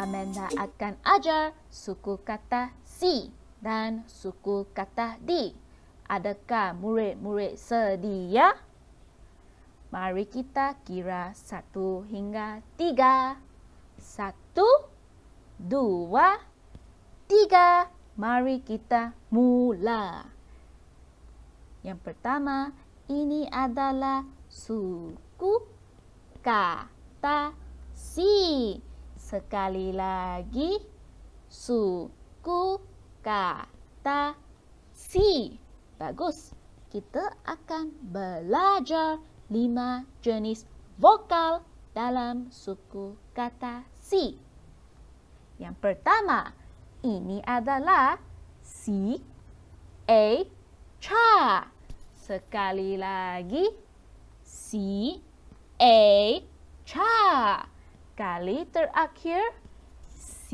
Amanda akan ajar suku kata C dan suku kata D. Adakah murid-murid sedia? Mari kita kira satu hingga tiga. Satu, dua, tiga. Mari kita mula. Yang pertama, ini adalah suku kata C sekali lagi suku kata si. Bagus. Kita akan belajar lima jenis vokal dalam suku kata si. Yang pertama, ini adalah si, A e, cha. Sekali lagi, si, A e, cha kali terakhir C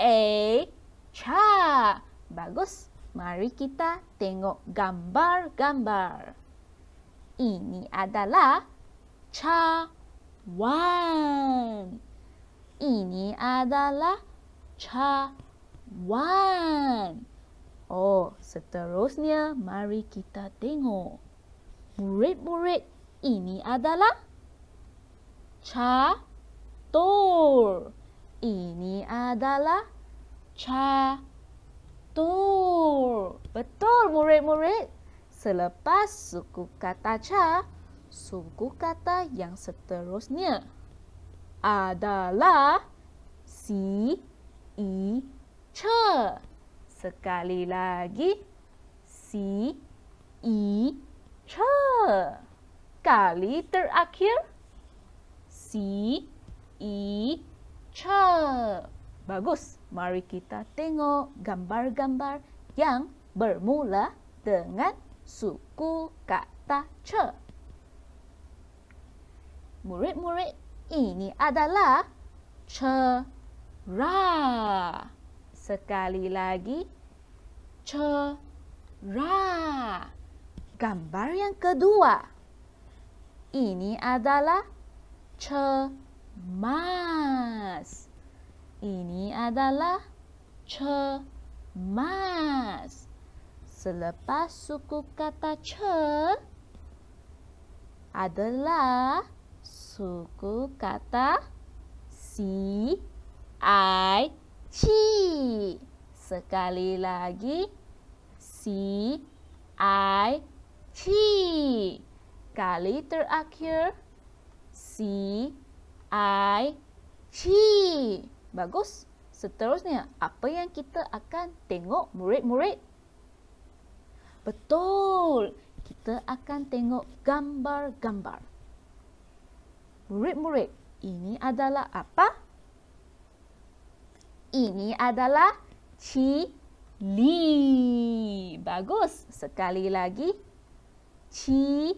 A cha. Bagus. Mari kita tengok gambar-gambar. Ini adalah cha wan. Ini adalah cha wan. Oh, seterusnya mari kita tengok. Murid-murid, ini adalah cha catur. Ini adalah catur. Betul, murid-murid. Selepas suku kata ca, suku kata yang seterusnya adalah si i che. Sekali lagi, si i che. Kali terakhir, si i che i cha. Bagus. Mari kita tengok gambar-gambar yang bermula dengan suku kata cha. Murid-murid, ini adalah cha. Sekali lagi cha. Gambar yang kedua. Ini adalah cha. Mas, Ini adalah che mas. Selepas suku kata che adalah suku kata C-I-C. Sekali lagi, C-I-C. Kali terakhir, C-I-C. I chi. Bagus. Seterusnya, apa yang kita akan tengok murid-murid? Betul. Kita akan tengok gambar-gambar. Murid-murid, ini adalah apa? Ini adalah chi Bagus. Sekali lagi. Chi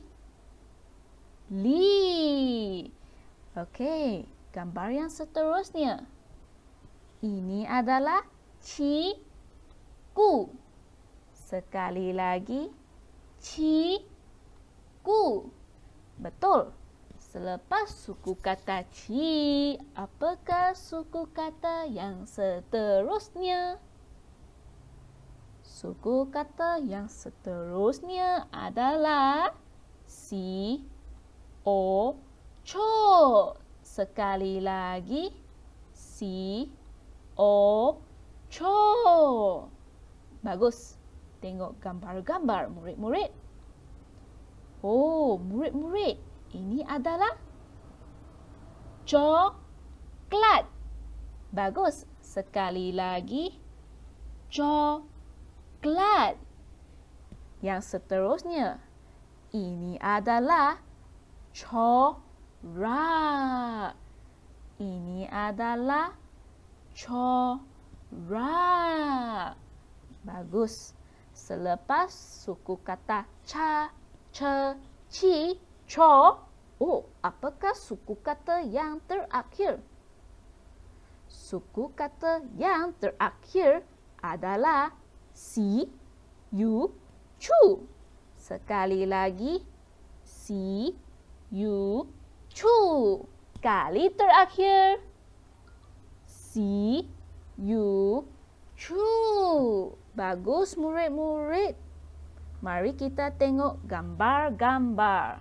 Okey, gambar yang seterusnya. Ini adalah cikgu. Sekali lagi, cikgu. Betul. Selepas suku kata ci, apakah suku kata yang seterusnya? Suku kata yang seterusnya adalah si o co sekali lagi si, o co bagus tengok gambar-gambar murid-murid oh murid-murid ini adalah coklat bagus sekali lagi coklat yang seterusnya ini adalah coklat rock. Ini adalah chorak. Bagus. Selepas suku kata cha, che, ci, cho, oh, apakah suku kata yang terakhir? Suku kata yang terakhir adalah si, yu, chu. Sekali lagi, si, yu, Chu. Kali terakhir. C U Chu. Bagus murid-murid. Mari kita tengok gambar-gambar.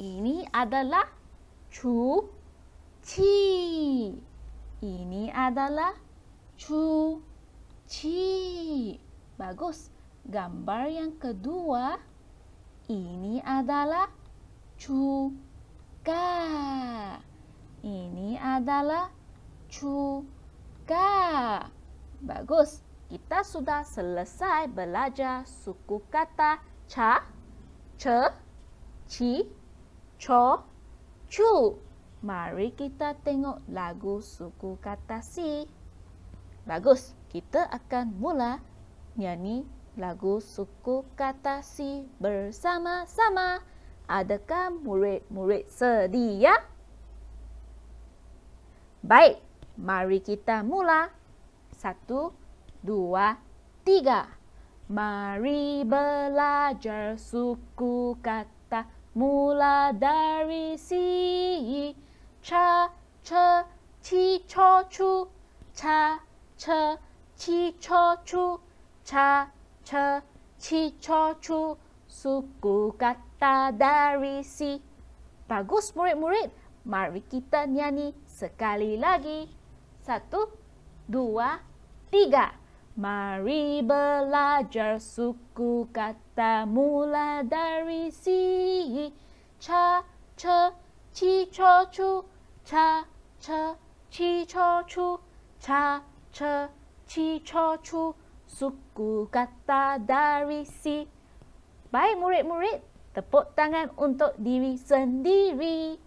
Ini adalah Chu Chi. Ini adalah Chu Chi. Bagus. Gambar yang kedua ini adalah cuka. Ini adalah cuka. Bagus. Kita sudah selesai belajar suku kata ca, ce, ci, co, cu. Mari kita tengok lagu suku kata si. Bagus. Kita akan mula nyanyi lagu suku kata si bersama-sama. Bersama. -sama. Adakah murid-murid sedia? Baik, mari kita mula. Satu, dua, tiga. Mari belajar suku kata mula dari si. Cha, cha, chi, cho, chu. Cha, cha, chi, cho, chu. Cha, che, chi, cho, chu. Cha, che, chi, cho, chu suku kata dari si. Bagus murid-murid, mari kita nyanyi sekali lagi. Satu, dua, tiga. Mari belajar suku kata mula dari si. Cha, cha, chi, cho, chu. Cha, cha, chi, cho, chu. Cha, cha, chi, cho, chu. Suku kata dari si. Baik murid-murid, tepuk tangan untuk diri sendiri.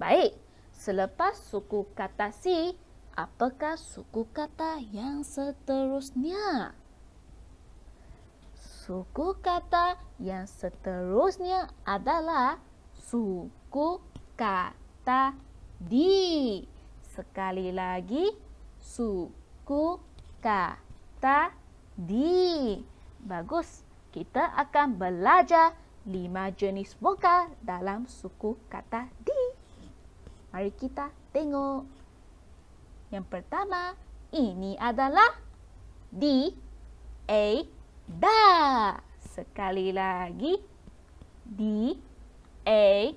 Baik, selepas suku kata si, apakah suku kata yang seterusnya? Suku kata yang seterusnya adalah suku kata di. Sekali lagi, suku kata di. D. Bagus. Kita akan belajar lima jenis vokal dalam suku kata D. Mari kita tengok. Yang pertama, ini adalah D, A, DA. Sekali lagi, D, A,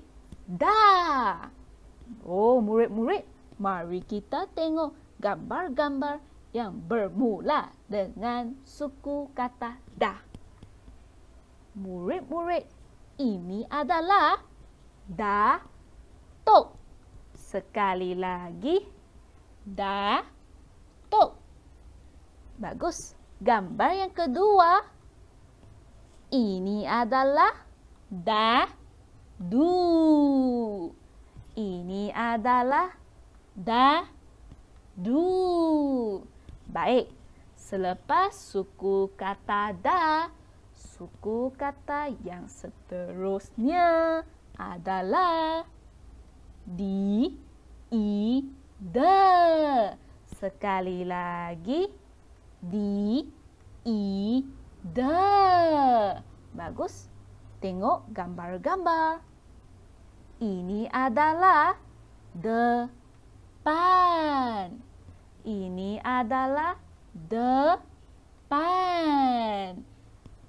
DA. Oh, murid-murid, mari kita tengok gambar-gambar yang bermula dengan suku kata dah. Murid-murid ini adalah datuk. Sekali lagi, datuk. Bagus. Gambar yang kedua, ini adalah du. Ini adalah du. Baik, selepas suku kata da, suku kata yang seterusnya adalah di, i, de. Sekali lagi, di, i, de. Bagus, tengok gambar-gambar. Ini adalah depan. Ini adalah depan.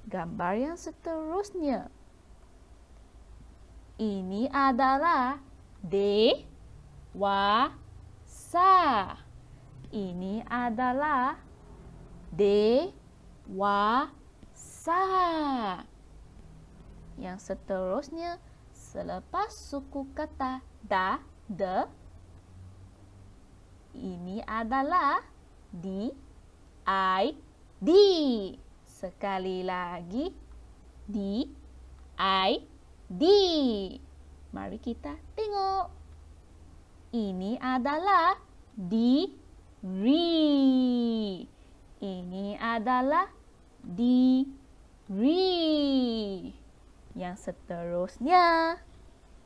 Gambar yang seterusnya. Ini adalah dewasa. Ini adalah dewasa. Yang seterusnya, selepas suku kata da, de, ini adalah D I D. Sekali lagi D I D. Mari kita tengok. Ini adalah D R. Ini adalah D R. Yang seterusnya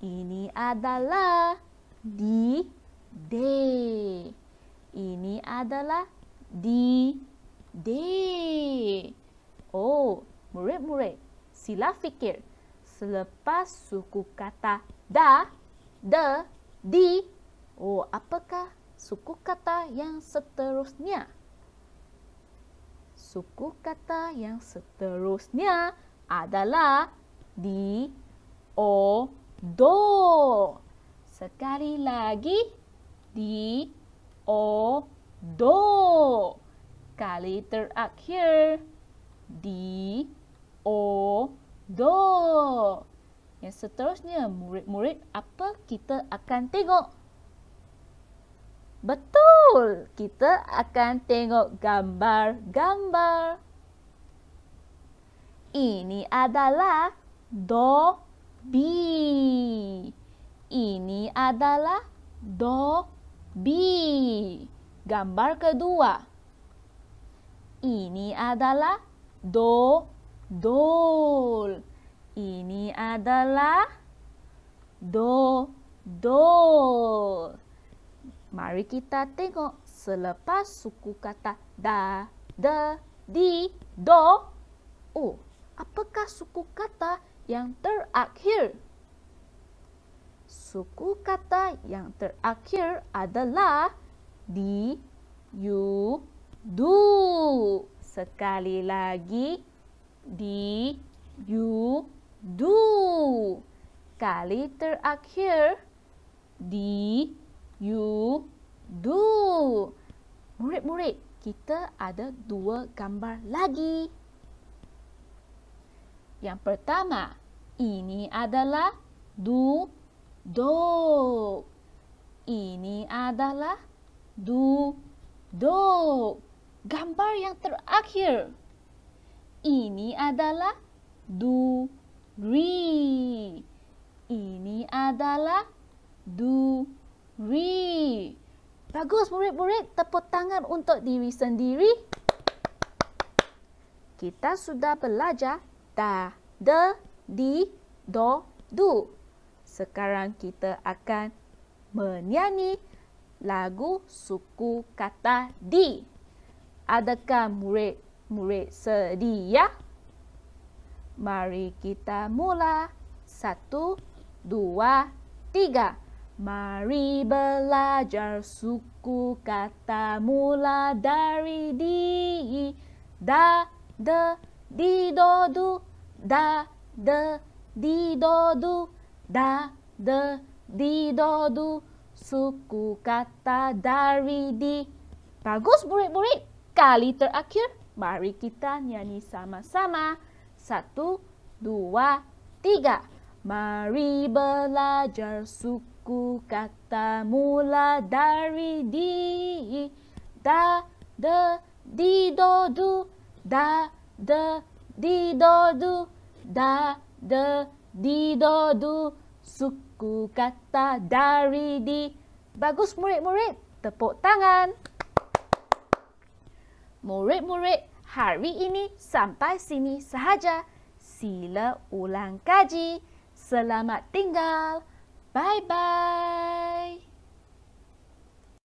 ini adalah D. D. Ini adalah D. D. Oh, murid-murid, sila fikir. Selepas suku kata da, de, di, oh, apakah suku kata yang seterusnya? Suku kata yang seterusnya adalah di, o, do. Sekali lagi, di o do kali terakhir di o do yang seterusnya murid-murid apa kita akan tengok betul kita akan tengok gambar-gambar ini adalah do B ini adalah do -bi. B. Gambar kedua. Ini adalah do, dol. Ini adalah do, dol. Mari kita tengok selepas suku kata da, de, di, do. Oh, apakah suku kata yang terakhir? suku kata yang terakhir adalah di you do sekali lagi di you do kali terakhir di you do murid-murid kita ada dua gambar lagi yang pertama ini adalah do do ini adalah du do gambar yang terakhir ini adalah du ri ini adalah du ri bagus murid-murid tepuk tangan untuk diri sendiri kita sudah belajar da de di do du sekarang kita akan menyanyi lagu suku kata D. Adakah murid-murid sedia? Ya? Mari kita mula. Satu, dua, tiga. Mari belajar suku kata mula dari D. Da, de, di, do, du. Da, de, di, do, du. Da, de, di, do, du da, de, di, do, du, suku kata dari di. Bagus murid-murid. Kali terakhir, mari kita nyanyi sama-sama. Satu, dua, tiga. Mari belajar suku kata mula dari di. Da, de, di, do, du. Da, de, di, do, du. Da, de, di do du suku kata dari di bagus murid-murid tepuk tangan murid-murid hari ini sampai sini sahaja sila ulang kaji selamat tinggal bye bye